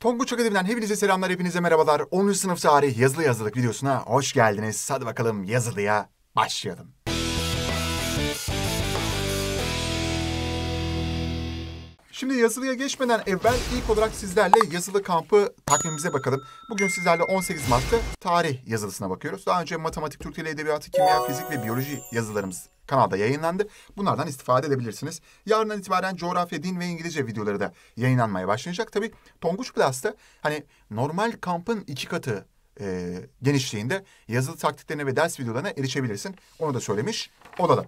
Tonguç Akademi'den hepinize selamlar, hepinize merhabalar. 10. sınıf tarih yazılı yazılık videosuna hoş geldiniz. Hadi bakalım yazılıya başlayalım. Şimdi yazılıya geçmeden evvel ilk olarak sizlerle yazılı kampı takvimimize bakalım. Bugün sizlerle 18 Mart'ta tarih yazılısına bakıyoruz. Daha önce matematik, Türk Dili Edebiyatı, kimya, fizik ve biyoloji yazılarımız kanalda yayınlandı. Bunlardan istifade edebilirsiniz. Yarından itibaren coğrafya, din ve İngilizce videoları da yayınlanmaya başlayacak. Tabii Tonguç Plus'ta hani normal kampın iki katı e, genişliğinde yazılı taktiklerine ve ders videolarına erişebilirsin. Onu da söylemiş odada.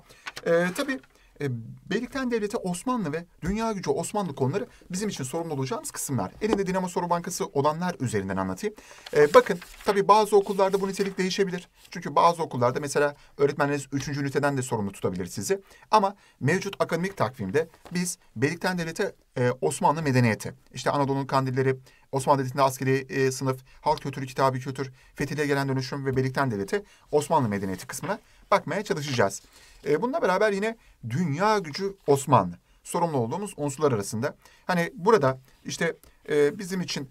E, tabii e, Beylikten Devleti Osmanlı ve dünya gücü Osmanlı konuları bizim için sorumlu olacağımız kısımlar. Elinde Dinamo Soru Bankası olanlar üzerinden anlatayım. E, bakın tabii bazı okullarda bu nitelik değişebilir. Çünkü bazı okullarda mesela öğretmenleriniz üçüncü üniteden de sorumlu tutabilir sizi. Ama mevcut akademik takvimde biz Belirten Devleti e, Osmanlı medeniyeti. işte Anadolu'nun kandilleri, Osmanlı Devleti'nde askeri e, sınıf, halk kültürü, kitabı kültür, fetihle gelen dönüşüm ve Belirten Devleti Osmanlı medeniyeti kısmına bakmaya çalışacağız. E, bununla beraber yine dünya gücü Osmanlı. Sorumlu olduğumuz unsurlar arasında. Hani burada işte e, bizim için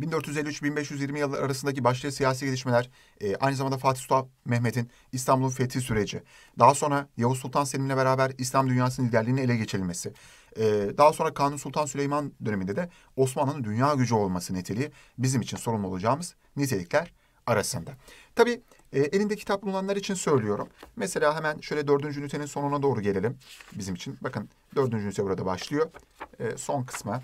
1453-1520 yılları arasındaki başlı siyasi gelişmeler, e, aynı zamanda Fatih Sultan Mehmet'in İstanbul'un fethi süreci, daha sonra Yavuz Sultan Selim'le beraber İslam dünyasının liderliğini ele geçirilmesi, e, daha sonra Kanun Sultan Süleyman döneminde de Osmanlı'nın dünya gücü olması niteliği bizim için sorumlu olacağımız nitelikler arasında. Tabii e, elinde kitap bulunanlar için söylüyorum. Mesela hemen şöyle dördüncü ünitenin sonuna doğru gelelim bizim için. Bakın dördüncü ünite burada başlıyor. E, son kısma.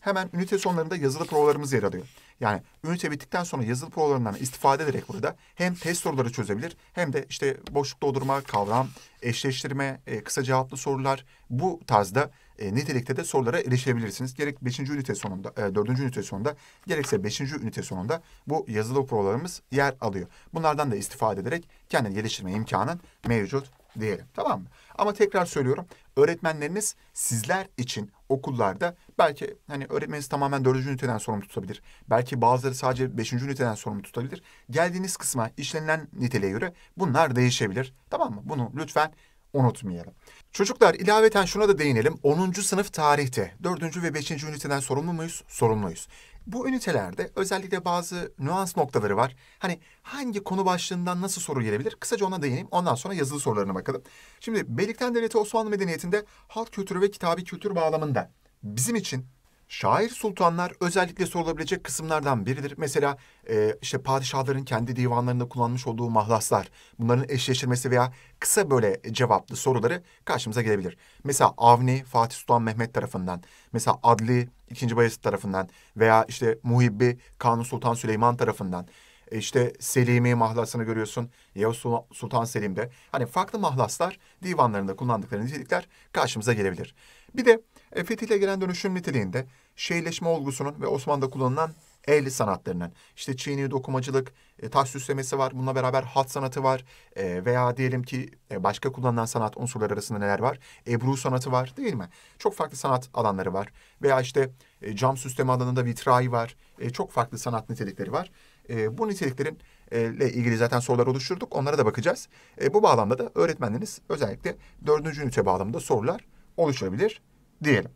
Hemen ünite sonlarında yazılı provalarımız yer alıyor. Yani ünite bittikten sonra yazılı provalarından istifade ederek burada hem test soruları çözebilir hem de işte boşluk doldurma, kavram, eşleştirme, e, kısa cevaplı sorular bu tarzda e, nitelikte de sorulara erişebilirsiniz. Gerek 5. ünite sonunda, e, 4. ünite sonunda gerekse 5. ünite sonunda bu yazılı programımız yer alıyor. Bunlardan da istifade ederek kendini geliştirme imkanın mevcut diyelim. Tamam mı? Ama tekrar söylüyorum. Öğretmenleriniz sizler için okullarda belki hani öğretmeniniz tamamen dördüncü üniteden sorumlu tutabilir. Belki bazıları sadece beşinci üniteden sorumlu tutabilir. Geldiğiniz kısma işlenilen niteliğe göre bunlar değişebilir. Tamam mı? Bunu lütfen unutmayalım. Çocuklar ilaveten şuna da değinelim. 10. sınıf tarihte 4. ve 5. üniteden sorumlu muyuz? Sorumluyuz. Bu ünitelerde özellikle bazı nüans noktaları var. Hani hangi konu başlığından nasıl soru gelebilir? Kısaca ona değineyim. Ondan sonra yazılı sorularına bakalım. Şimdi Beylikten Devleti Osmanlı Medeniyeti'nde halk kültürü ve kitabi kültür bağlamında bizim için Şair sultanlar özellikle sorulabilecek kısımlardan biridir. Mesela e, işte padişahların kendi divanlarında kullanmış olduğu mahlaslar, bunların eşleştirmesi veya kısa böyle cevaplı soruları karşımıza gelebilir. Mesela Avni Fatih Sultan Mehmet tarafından, mesela Adli II. Bayezid tarafından veya işte Muhibbi Kanun Sultan Süleyman tarafından e, işte Selimi mahlasını görüyorsun. Yavuz Sultan Selim'de. Hani farklı mahlaslar divanlarında kullandıkları nitelikler karşımıza gelebilir. Bir de e, fetihle gelen dönüşüm niteliğinde şeyleşme olgusunun ve Osmanlı'da kullanılan el sanatlarının işte çiğni dokumacılık, e, taş süslemesi var. Bununla beraber hat sanatı var. E, veya diyelim ki e, başka kullanılan sanat unsurları arasında neler var? Ebru sanatı var değil mi? Çok farklı sanat alanları var. Veya işte e, cam süsleme alanında vitray var. E, çok farklı sanat nitelikleri var. E, bu niteliklerin ile e, ilgili zaten sorular oluşturduk. Onlara da bakacağız. E, bu bağlamda da öğretmenleriniz özellikle dördüncü ünite bağlamında sorular oluşabilir diyelim.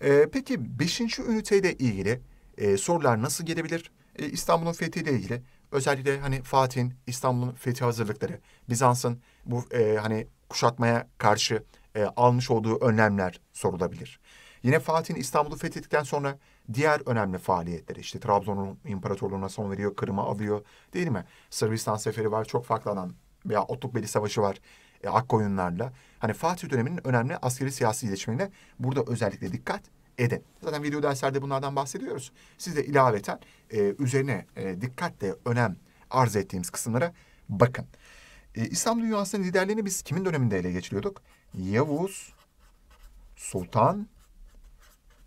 E, peki 5. üniteyle ilgili e, sorular nasıl gelebilir? E, İstanbul'un fethiyle ilgili özellikle hani Fatih'in İstanbul'un fethi hazırlıkları, Bizans'ın bu e, hani kuşatmaya karşı e, almış olduğu önlemler sorulabilir. Yine Fatih'in İstanbul'u fethettikten sonra diğer önemli faaliyetleri işte Trabzon'un imparatorluğuna son veriyor, Kırım'ı alıyor değil mi? Sırbistan seferi var, çok farklı alan veya Otlukbeli Savaşı var e, Akkoyunlarla. Hani Fatih döneminin önemli askeri siyasi iletişimine burada özellikle dikkat edin. Zaten video derslerde bunlardan bahsediyoruz. Siz de ilaveten e, üzerine e, dikkatle önem arz ettiğimiz kısımlara bakın. E, İslam dünyasının liderlerini biz kimin döneminde ele geçiriyorduk? Yavuz, Sultan,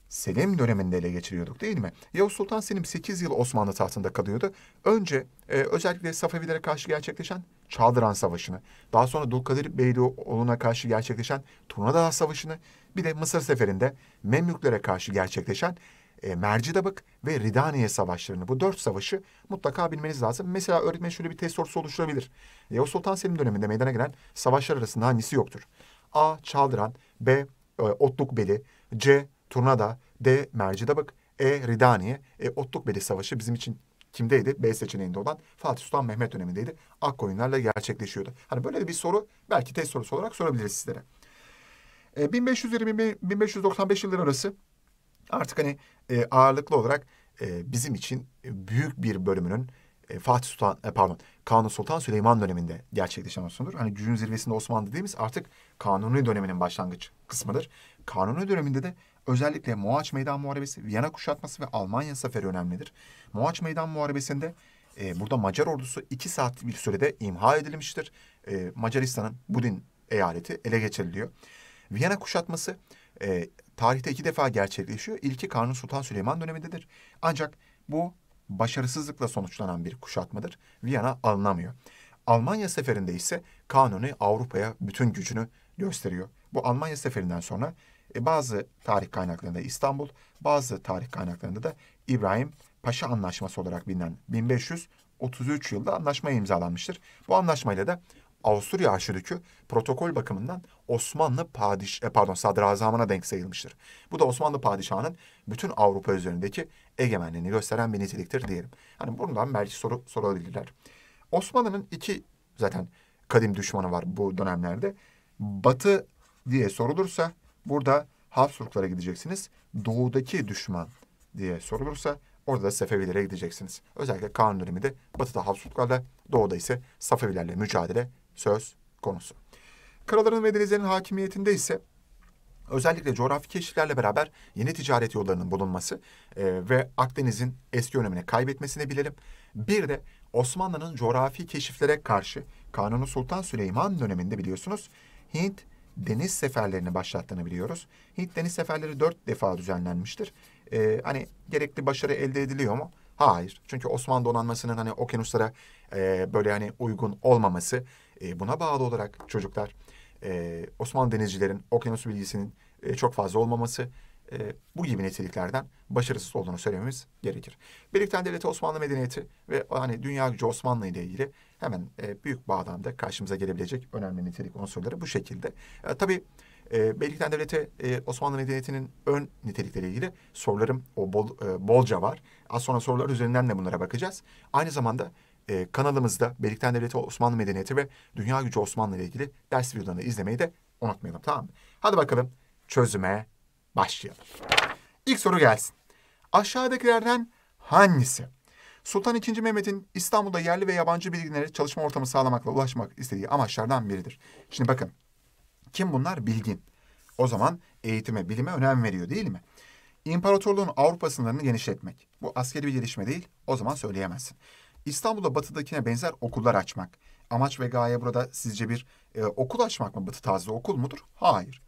Selim döneminde ele geçiriyorduk değil mi? Yavuz Sultan Selim 8 yıl Osmanlı tahtında kalıyordu. Önce e, özellikle Safavilere karşı gerçekleşen Çaldıran Savaşı'nı, daha sonra Dulkadir Beyliğoğlu'na karşı gerçekleşen Turnadağ Savaşı'nı, bir de Mısır Seferi'nde Memlüklere karşı gerçekleşen e, Mercidabık ve Ridaniye savaşlarını bu dört savaşı mutlaka bilmeniz lazım. Mesela öğretmen şöyle bir test sorusu oluşturabilir. Yavuz Sultan Selim döneminde meydana gelen savaşlar arasında hangisi yoktur? A. Çaldıran B. E, Otlukbeli C. Turnada D. Mercidabık E. Ridaniye e, Otluk Otlukbeli Savaşı bizim için Kimdeydi? B seçeneğinde olan Fatih Sultan Mehmet dönemindeydi. Akkoyunlarla gerçekleşiyordu. Hani böyle bir soru belki test sorusu olarak sorabiliriz sizlere. E, 1520-1595 yılları arası artık hani e, ağırlıklı olarak e, bizim için büyük bir bölümünün e, Fatih Sultan e, pardon Kanuni Sultan Süleyman döneminde gerçekleşen olsundur. Hani gücün zirvesinde Osmanlı dediğimiz artık Kanuni döneminin başlangıç kısmıdır. Kanuni döneminde de Özellikle Moğaç Meydan Muharebesi, Viyana Kuşatması ve Almanya Zaferi önemlidir. Moğaç Meydan Muharebesi'nde e, burada Macar ordusu iki saat bir sürede imha edilmiştir. E, Macaristan'ın Budin eyaleti ele geçiriliyor. Viyana Kuşatması e, tarihte iki defa gerçekleşiyor. İlki Kanuni Sultan Süleyman dönemindedir. Ancak bu başarısızlıkla sonuçlanan bir kuşatmadır. Viyana alınamıyor. Almanya seferinde ise Kanuni Avrupa'ya bütün gücünü gösteriyor. Bu Almanya seferinden sonra e, bazı tarih kaynaklarında İstanbul, bazı tarih kaynaklarında da İbrahim Paşa Anlaşması olarak bilinen 1533 yılda anlaşma imzalanmıştır. Bu anlaşmayla da Avusturya Arşidükü protokol bakımından Osmanlı padiş e, pardon sadrazamına denk sayılmıştır. Bu da Osmanlı padişahının bütün Avrupa üzerindeki egemenliğini gösteren bir niteliktir diyelim. Hani bundan belki soru sorabilirler. Osmanlı'nın iki zaten kadim düşmanı var bu dönemlerde. Batı diye sorulursa Burada Habsburglara gideceksiniz. Doğudaki düşman diye sorulursa orada da Sefevilere gideceksiniz. Özellikle Kanun döneminde batıda Habsburglarla, doğuda ise Safevilerle mücadele söz konusu. Kraların ve denizlerin hakimiyetinde ise özellikle coğrafi keşiflerle beraber yeni ticaret yollarının bulunması e, ve Akdeniz'in eski önemini kaybetmesini bilelim. Bir de Osmanlı'nın coğrafi keşiflere karşı Kanuni Sultan Süleyman döneminde biliyorsunuz Hint deniz seferlerini başlattığını biliyoruz. Hint deniz seferleri dört defa düzenlenmiştir. Ee, hani gerekli başarı elde ediliyor mu? Hayır. Çünkü Osmanlı donanmasının hani okyanuslara e, böyle hani uygun olmaması e, buna bağlı olarak çocuklar e, Osmanlı denizcilerin okyanus bilgisinin e, çok fazla olmaması e, bu gibi niteliklerden başarısız olduğunu söylememiz gerekir. Birlikten Devleti Osmanlı Medeniyeti ve hani dünyaca Osmanlı ile ilgili hemen e, büyük bağlamda karşımıza gelebilecek önemli nitelik unsurları bu şekilde. E, tabii e, Beylikten Devleti e, Osmanlı Medeniyeti'nin ön nitelikleriyle ilgili sorularım o bol, e, bolca var. Az sonra sorular üzerinden de bunlara bakacağız. Aynı zamanda e, kanalımızda Beylikten Devleti Osmanlı Medeniyeti ve Dünya Gücü Osmanlı ile ilgili ders videolarını izlemeyi de unutmayalım tamam mı? Hadi bakalım çözüme başlayalım. İlk soru gelsin. Aşağıdakilerden hangisi? Sultan II. Mehmet'in İstanbul'da yerli ve yabancı bilginlere çalışma ortamı sağlamakla ulaşmak istediği amaçlardan biridir. Şimdi bakın. Kim bunlar? Bilgin. O zaman eğitime, bilime önem veriyor değil mi? İmparatorluğun Avrupa sınırlarını genişletmek. Bu askeri bir gelişme değil. O zaman söyleyemezsin. İstanbul'da batıdakine benzer okullar açmak. Amaç ve gaye burada sizce bir e, okul açmak mı? Batı tarzı okul mudur? Hayır.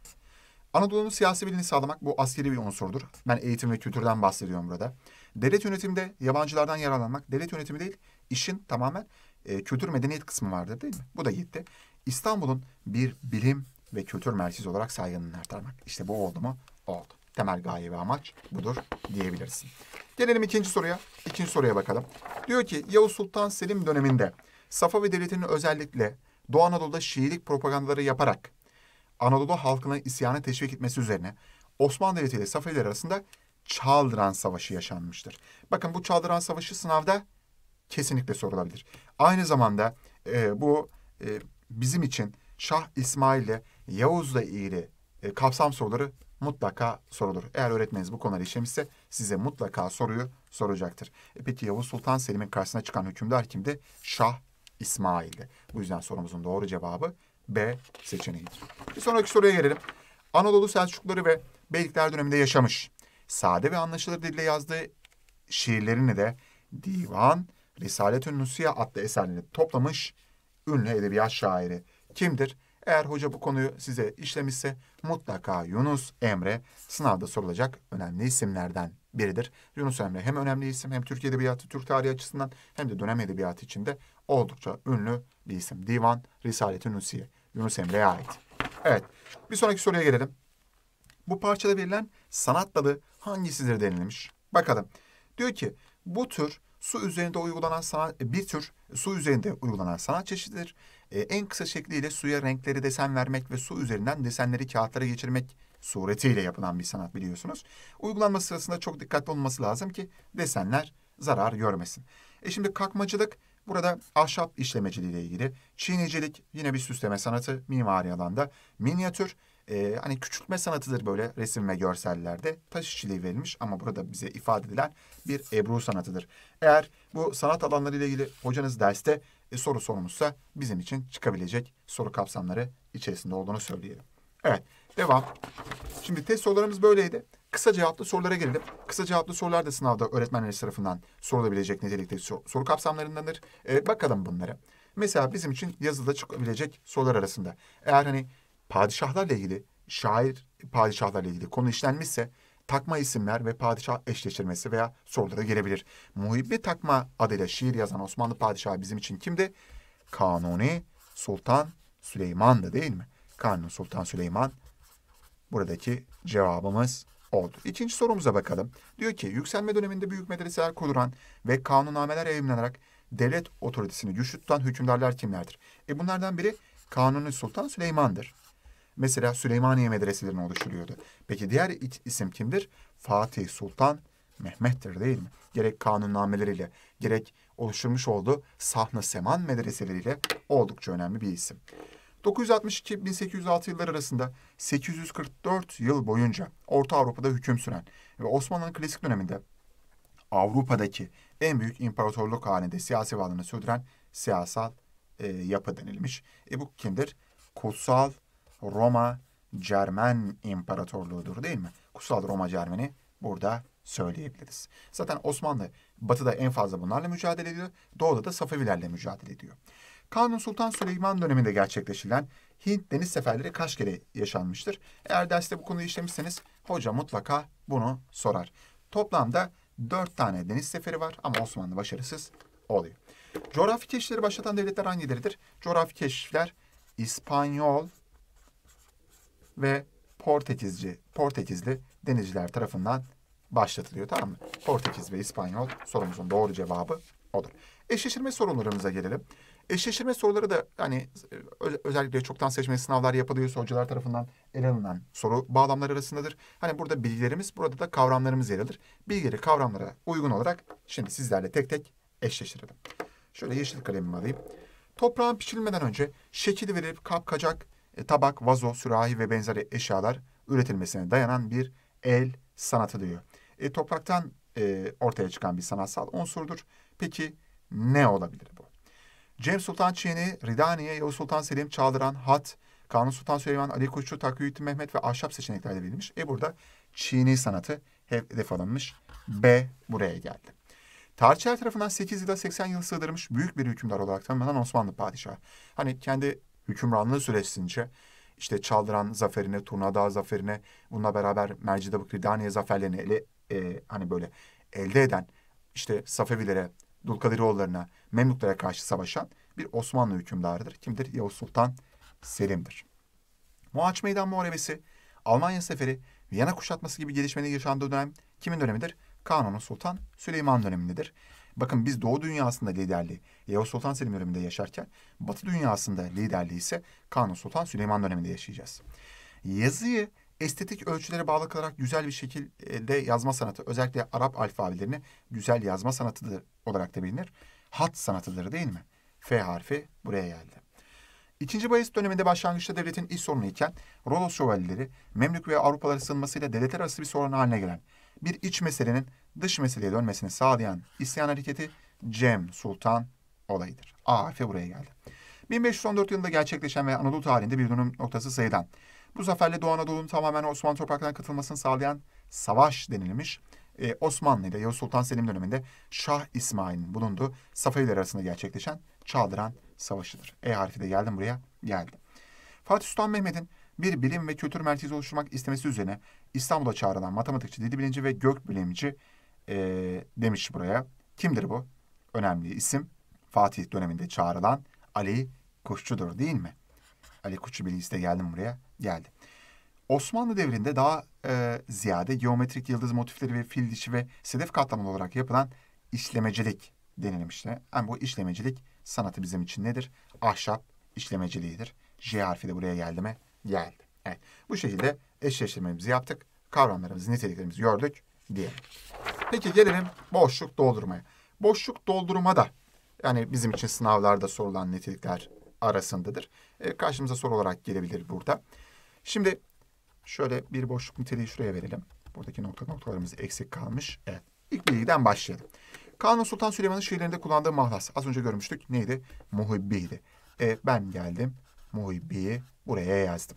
Anadolu'nun siyasi bilini sağlamak bu askeri bir unsurdur. Ben eğitim ve kültürden bahsediyorum burada. Devlet yönetimde yabancılardan yararlanmak, devlet yönetimi değil, işin tamamen e, kültür medeniyet kısmı vardır değil mi? Bu da gitti. İstanbul'un bir bilim ve kültür merkezi olarak saygınlığını artırmak. İşte bu oldu mu? Oldu. Temel gaye ve amaç budur diyebilirsin. Gelelim ikinci soruya. İkinci soruya bakalım. Diyor ki Yavuz Sultan Selim döneminde Safavi Devleti'nin özellikle Doğu Anadolu'da Şiilik propagandaları yaparak Anadolu halkına isyana teşvik etmesi üzerine Osmanlı Devleti ile Safeviler arasında Çaldıran Savaşı yaşanmıştır. Bakın bu Çaldıran Savaşı sınavda kesinlikle sorulabilir. Aynı zamanda e, bu e, bizim için Şah İsmail ile Yavuz Yavuz'la ilgili e, kapsam soruları mutlaka sorulur. Eğer öğretmeniniz bu konuları işlemişse size mutlaka soruyu soracaktır. E peki Yavuz Sultan Selim'in karşısına çıkan hükümdar kimdi? Şah İsmail'di. Bu yüzden sorumuzun doğru cevabı B seçeneği. Bir sonraki soruya gelelim. Anadolu Selçukluları ve Beylikler döneminde yaşamış. Sade ve anlaşılır dille yazdığı şiirlerini de Divan, risalet Nusya adlı eserini toplamış ünlü edebiyat şairi kimdir? Eğer hoca bu konuyu size işlemişse mutlaka Yunus Emre sınavda sorulacak önemli isimlerden biridir. Yunus Emre hem önemli isim hem Türk Edebiyatı, Türk tarihi açısından hem de dönem edebiyatı içinde oldukça ünlü bir isim. Divan, Risalet-i Nusiye. Yunus Emre'ye ait. Evet. Bir sonraki soruya gelelim. Bu parçada verilen sanat dalı hangisidir denilmiş? Bakalım. Diyor ki bu tür su üzerinde uygulanan sanat e, bir tür su üzerinde uygulanan sanat çeşididir. Ee, en kısa şekliyle suya renkleri desen vermek ve su üzerinden desenleri kağıtlara geçirmek suretiyle yapılan bir sanat biliyorsunuz. Uygulanması sırasında çok dikkatli olması lazım ki desenler zarar görmesin. E şimdi kalkmacılık. Burada ahşap işlemeciliği ile ilgili çiğnecilik yine bir süsleme sanatı mimari alanda. Minyatür e, hani küçültme sanatıdır böyle resim ve görsellerde taş işçiliği verilmiş ama burada bize ifade edilen bir ebru sanatıdır. Eğer bu sanat alanları ile ilgili hocanız derste e, soru sormuşsa bizim için çıkabilecek soru kapsamları içerisinde olduğunu söyleyelim. Evet devam. Şimdi test sorularımız böyleydi kısa cevaplı sorulara gelelim. Kısa cevaplı sorular da sınavda öğretmenler tarafından sorulabilecek nitelikte soru kapsamlarındandır. E, bakalım bunlara. Mesela bizim için yazıda çıkabilecek sorular arasında. Eğer hani padişahlarla ilgili, şair padişahlarla ilgili konu işlenmişse takma isimler ve padişah eşleştirmesi veya sorulara gelebilir. Muhibbi takma adıyla şiir yazan Osmanlı padişahı bizim için kimdi? Kanuni Sultan Süleyman'dı değil mi? Kanuni Sultan Süleyman buradaki cevabımız oldu. İkinci sorumuza bakalım. Diyor ki yükselme döneminde büyük medreseler kurulan ve kanunnameler yayınlanarak devlet otoritesini güçlü tutan hükümdarlar kimlerdir? E bunlardan biri Kanuni Sultan Süleyman'dır. Mesela Süleymaniye medreselerini oluşturuyordu. Peki diğer isim kimdir? Fatih Sultan Mehmet'tir değil mi? Gerek kanunnameleriyle, gerek oluşturmuş olduğu Sahna Seman medreseleriyle oldukça önemli bir isim. 962-1806 yıllar arasında 844 yıl boyunca Orta Avrupa'da hüküm süren ve Osmanlı'nın klasik döneminde Avrupa'daki en büyük imparatorluk halinde siyasi varlığını sürdüren siyasal e, yapı denilmiş. E bu kimdir? Kutsal Roma Cermen İmparatorluğu'dur değil mi? Kutsal Roma Cermeni burada söyleyebiliriz. Zaten Osmanlı batıda en fazla bunlarla mücadele ediyor. Doğuda da Safavilerle mücadele ediyor. Kanun Sultan Süleyman döneminde gerçekleşilen Hint deniz seferleri kaç kere yaşanmıştır? Eğer derste bu konuyu işlemişseniz hoca mutlaka bunu sorar. Toplamda dört tane deniz seferi var ama Osmanlı başarısız oluyor. Coğrafi keşifleri başlatan devletler hangileridir? Coğrafi keşifler İspanyol ve Portekizci, Portekizli denizciler tarafından başlatılıyor. Tamam mı? Portekiz ve İspanyol sorumuzun doğru cevabı odur. Eşleştirme sorularımıza gelelim. Eşleştirme soruları da hani özellikle çoktan seçmeli sınavlar yapılıyorsa hocalar tarafından ele alınan soru bağlamları arasındadır. Hani burada bilgilerimiz, burada da kavramlarımız yer alır. Bilgileri kavramlara uygun olarak şimdi sizlerle tek tek eşleştirelim. Şöyle yeşil kalemimi alayım. Toprağın pişirilmeden önce şekil verip kapkacak, e, tabak, vazo, sürahi ve benzeri eşyalar üretilmesine dayanan bir el sanatı diyor. E, topraktan e, ortaya çıkan bir sanatsal unsurdur. Peki ne olabilir bu? Cem Sultan Çiğeni, Ridaniye, Yavuz Sultan Selim, Çağdıran, Hat, Kanun Sultan Süleyman, Ali Koççu, Takviyüddin Mehmet ve ahşap seçeneklerde verilmiş. E burada Çiğni sanatı hedef alınmış. B buraya geldi. Tarihçiler tarafından 8 ila 80 yıl sığdırmış büyük bir hükümdar olarak tanımlanan Osmanlı padişahı. Hani kendi hükümranlığı süresince işte Çaldıran zaferine, Turnadağ zaferine, bununla beraber Mercidabık Ridaniye zaferlerini ele, e, hani böyle elde eden işte Safevilere, Dulkadiroğullarına, Memluklara karşı savaşan bir Osmanlı hükümdarıdır. Kimdir? Yavuz Sultan Selim'dir. Mohaç Meydan Muharebesi, Almanya Seferi, Viyana kuşatması gibi gelişmeleri yaşandığı dönem kimin dönemidir? Kanuni Sultan Süleyman dönemindedir. Bakın biz Doğu dünyasında liderliği Yavuz Sultan Selim döneminde yaşarken Batı dünyasında liderliği ise Kanuni Sultan Süleyman döneminde yaşayacağız. Yazıyı estetik ölçülere bağlı kalarak güzel bir şekilde yazma sanatı özellikle Arap alfabelerini güzel yazma sanatıdır olarak da bilinir. Hat sanatıdır değil mi? F harfi buraya geldi. İkinci Bayezid döneminde başlangıçta devletin iş sorunu iken Rodos şövalyeleri Memlük ve Avrupalara sığınmasıyla devletler arası bir sorun haline gelen bir iç meselenin dış meseleye dönmesini sağlayan isyan hareketi Cem Sultan olayıdır. A harfi buraya geldi. 1514 yılında gerçekleşen ve Anadolu tarihinde bir dönüm noktası sayılan bu zaferle Doğu Anadolu'nun tamamen Osmanlı topraklarına katılmasını sağlayan savaş denilmiş. Ee, Osmanlı Yavuz Sultan Selim döneminde Şah İsmail'in bulunduğu Safaviler arasında gerçekleşen Çaldıran Savaşı'dır. E harfi de geldim buraya geldi. Fatih Sultan Mehmet'in bir bilim ve kültür merkezi oluşturmak istemesi üzerine İstanbul'a çağrılan matematikçi, dil bilimci ve gök bilimci e, demiş buraya. Kimdir bu? Önemli isim. Fatih döneminde çağrılan Ali Kuşçu'dur değil mi? Ali Koç'u Bilis'te geldim buraya. Geldi. Osmanlı devrinde daha e, ziyade geometrik yıldız motifleri ve fil dişi ve sedef katlamalı olarak yapılan işlemecilik denilmişti. Yani bu işlemecilik sanatı bizim için nedir? Ahşap işlemeciliğidir. J harfi de buraya geldi mi? Geldi. Evet. Bu şekilde eşleştirmemizi yaptık. Kavramlarımızı, niteliklerimizi gördük diye. Peki gelelim boşluk doldurmaya. Boşluk doldurma da yani bizim için sınavlarda sorulan nitelikler arasındadır. E, karşımıza soru olarak gelebilir burada. Şimdi şöyle bir boşluk niteliği şuraya verelim. Buradaki nokta noktalarımız eksik kalmış. Evet. İlk bilgiden başlayalım. Kanun Sultan Süleyman'ın şiirlerinde kullandığı mahlas. Az önce görmüştük. Neydi? Muhibbiydi. E, ben geldim. Muhibbi'yi buraya yazdım.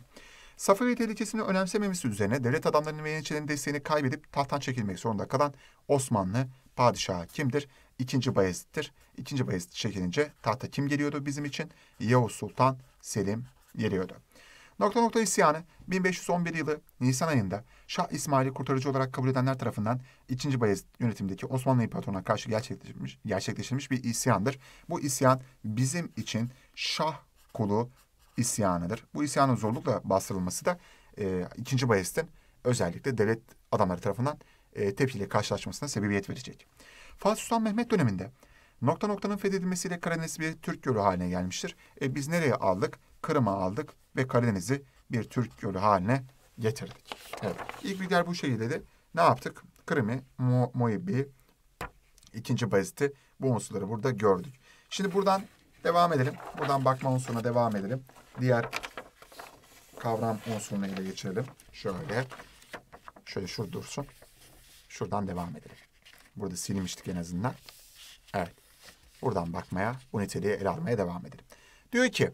Safavi tehlikesini önemsememesi üzerine devlet adamlarının ve yeniçerilerin desteğini kaybedip tahttan çekilmek zorunda kalan Osmanlı padişahı kimdir? ikinci Bayezid'dir. İkinci Bayezid çekilince tahta kim geliyordu bizim için? Yavuz Sultan Selim geliyordu. Nokta nokta isyanı 1511 yılı Nisan ayında Şah İsmail'i kurtarıcı olarak kabul edenler tarafından 2. Bayezid yönetimindeki Osmanlı İmparatorluğu'na karşı gerçekleştirilmiş, gerçekleştirilmiş bir isyandır. Bu isyan bizim için Şah kolu isyanıdır. Bu isyanın zorlukla bastırılması da e, 2. Bayezid'in özellikle devlet adamları tarafından e, tepkiyle karşılaşmasına sebebiyet verecek. Fatih Sultan Mehmet döneminde nokta noktanın fethedilmesiyle Karadeniz bir Türk gölü haline gelmiştir. E, biz nereye aldık? Kırım'a aldık ve Karadeniz'i bir Türk gölü haline getirdik. Evet. İlk lider bu şekilde de ne yaptık? Kırım'ı, Mo Moib'i, ikinci Bayezid'i bu unsurları burada gördük. Şimdi buradan devam edelim. Buradan bakma unsuruna devam edelim. Diğer kavram unsuruna ile geçirelim. Şöyle. Şöyle şurada dursun. Şuradan devam edelim. Burada silmiştik en azından. Evet. Buradan bakmaya, bu niteliği ele almaya devam edelim. Diyor ki,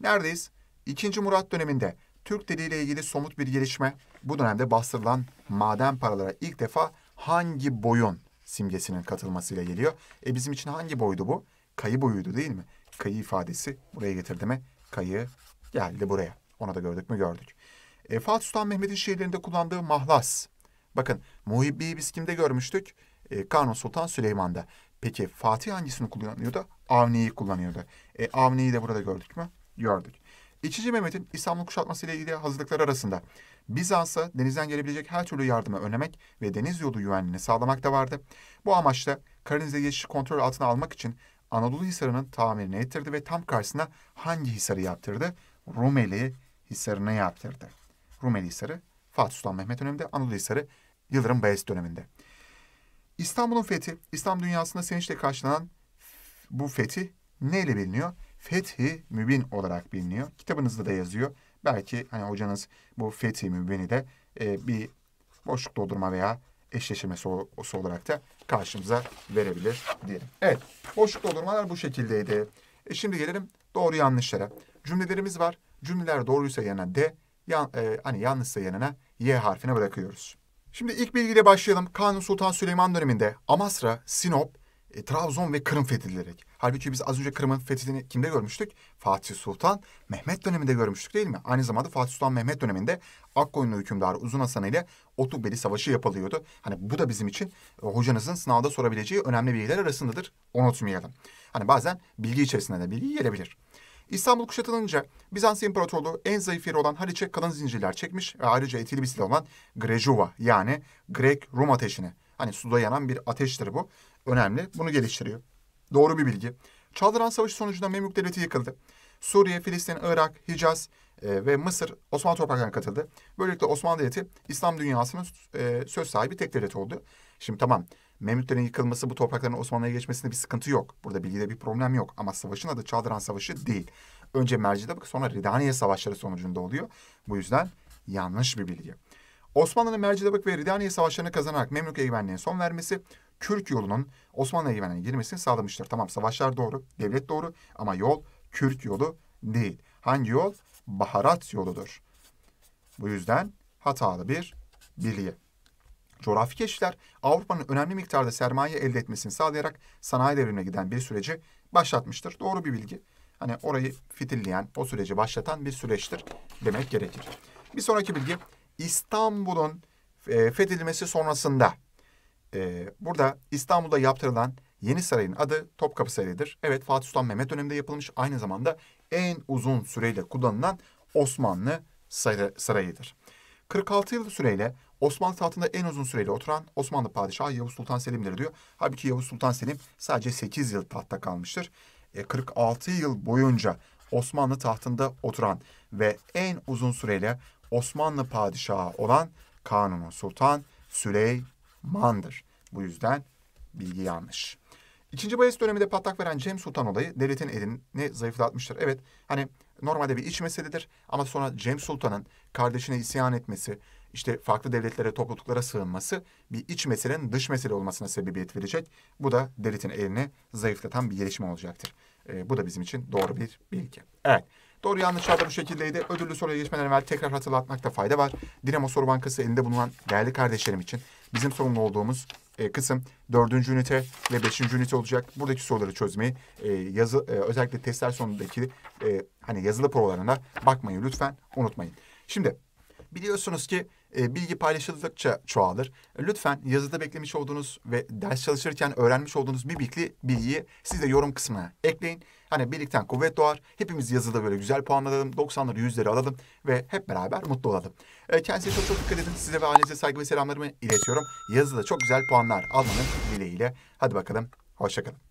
neredeyiz? İkinci Murat döneminde Türk diliyle ilgili somut bir gelişme, bu dönemde bastırılan maden paralara ilk defa hangi boyun simgesinin katılmasıyla geliyor. E bizim için hangi boydu bu? Kayı boyuydu değil mi? Kayı ifadesi buraya getirdi mi? Kayı geldi buraya. Ona da gördük mü? Gördük. E, Fatih Sultan Mehmet'in şiirlerinde kullandığı mahlas. Bakın Muhibbi'yi biz kimde görmüştük? E, Kanun Sultan Süleyman'da. Peki Fatih hangisini kullanıyordu? Avni'yi kullanıyordu. E, Avni'yi de burada gördük mü? Gördük. İçici Mehmet'in İstanbul kuşatması ile ilgili hazırlıklar arasında Bizans'a denizden gelebilecek her türlü yardımı önlemek ve deniz yolu güvenliğini sağlamak da vardı. Bu amaçla Karadeniz'e geçişi kontrol altına almak için Anadolu Hisarı'nın tamirini ettirdi ve tam karşısına hangi hisarı yaptırdı? Rumeli Hisarı'nı yaptırdı. Rumeli Hisarı Fatih Sultan Mehmet döneminde Anadolu Hisarı Yıldırım Bayezid döneminde. İstanbul'un fethi, İslam dünyasında sevinçle karşılanan bu fetih neyle biliniyor? Fethi Mübin olarak biliniyor. Kitabınızda da yazıyor. Belki hani hocanız bu Fethi Mübin'i de e, bir boşluk doldurma veya eşleşmesi olarak da karşımıza verebilir diyelim. Evet, boşluk doldurmalar bu şekildeydi. E şimdi gelelim doğru yanlışlara. Cümlelerimiz var. Cümleler doğruysa yanına D, yan, e, hani yanlışsa yanına Y harfine bırakıyoruz. Şimdi ilk bilgiyle başlayalım. Kanuni Sultan Süleyman döneminde Amasra, Sinop, e, Trabzon ve Kırım fethedilerek. Halbuki biz az önce Kırım'ın fethini kimde görmüştük? Fatih Sultan Mehmet döneminde görmüştük değil mi? Aynı zamanda Fatih Sultan Mehmet döneminde Akkoyunlu hükümdarı Uzun Hasan ile Otubeli Savaşı yapılıyordu. Hani bu da bizim için e, hocanızın sınavda sorabileceği önemli bilgiler arasındadır. Unutmayalım. Hani bazen bilgi içerisinde de bilgi gelebilir. İstanbul kuşatılınca Bizans İmparatorluğu en zayıf yeri olan Haliç'e kalın zincirler çekmiş ve ayrıca etkili bir silah olan Grejuva yani Grek-Rum ateşini. Hani suda yanan bir ateştir bu. Önemli. Bunu geliştiriyor. Doğru bir bilgi. Çaldıran Savaş sonucunda Memlük Devleti yıkıldı. Suriye, Filistin, Irak, Hicaz e, ve Mısır Osmanlı topraklarına katıldı. Böylelikle Osmanlı Devleti İslam dünyasının e, söz sahibi tek devlet oldu. Şimdi tamam Memlüklerin yıkılması bu toprakların Osmanlı'ya geçmesinde bir sıkıntı yok. Burada bilgide bir problem yok. Ama savaşın adı Çaldıran Savaşı değil. Önce Mercidabık sonra Ridaniye Savaşları sonucunda oluyor. Bu yüzden yanlış bir bilgi. Osmanlı'nın Mercidabık ve Ridaniye Savaşlarını kazanarak Memlük egemenliğine son vermesi Kürk yolunun Osmanlı egemenliğine girmesini sağlamıştır. Tamam savaşlar doğru, devlet doğru ama yol Kürk yolu değil. Hangi yol? Baharat yoludur. Bu yüzden hatalı bir bilgi. Coğrafi keşifler Avrupa'nın önemli miktarda sermaye elde etmesini sağlayarak sanayi devrimine giden bir süreci başlatmıştır. Doğru bir bilgi. Hani orayı fitilleyen, o süreci başlatan bir süreçtir demek gerekir. Bir sonraki bilgi İstanbul'un e, fethedilmesi sonrasında e, burada İstanbul'da yaptırılan Yeni Saray'ın adı Topkapı Sarayı'dır. Evet Fatih Sultan Mehmet döneminde yapılmış aynı zamanda en uzun süreyle kullanılan Osmanlı Sarayı'dır. 46 yıl süreyle Osmanlı tahtında en uzun süreli oturan Osmanlı padişahı Yavuz Sultan Selim'dir diyor. Halbuki Yavuz Sultan Selim sadece 8 yıl tahtta kalmıştır. E, 46 yıl boyunca Osmanlı tahtında oturan ve en uzun süreli Osmanlı padişahı olan Kanuni Sultan Süleyman'dır. Bu yüzden bilgi yanlış. İkinci Bayezid döneminde patlak veren Cem Sultan olayı devletin elini zayıflatmıştır. Evet hani normalde bir iç meseledir ama sonra Cem Sultan'ın kardeşine isyan etmesi, işte farklı devletlere, topluluklara sığınması bir iç meselenin dış mesele olmasına sebebiyet verecek. Bu da devletin elini zayıflatan bir gelişme olacaktır. E, bu da bizim için doğru bir bilgi. Evet. Doğru yanlışlar da bu şekildeydi. Ödüllü soruya geçmeden evvel tekrar hatırlatmakta fayda var. Dinamo Soru Bankası elinde bulunan değerli kardeşlerim için bizim sorumlu olduğumuz e, kısım dördüncü ünite ve beşinci ünite olacak. Buradaki soruları çözmeyi e, yazı e, özellikle testler sonundaki e, hani yazılı provalarına bakmayı lütfen unutmayın. Şimdi biliyorsunuz ki e, bilgi paylaşıldıkça çoğalır. E, lütfen yazıda beklemiş olduğunuz ve ders çalışırken öğrenmiş olduğunuz mimikli bilgiyi siz de yorum kısmına ekleyin. Hani birlikten kuvvet doğar. Hepimiz yazıda böyle güzel puanladım. 90'ları 100'leri alalım ve hep beraber mutlu olalım. E, kendinize çok çok dikkat edin. Size ve ailenize saygı ve selamlarımı iletiyorum. Yazıda çok güzel puanlar almanın dileğiyle. Hadi bakalım. Hoşçakalın.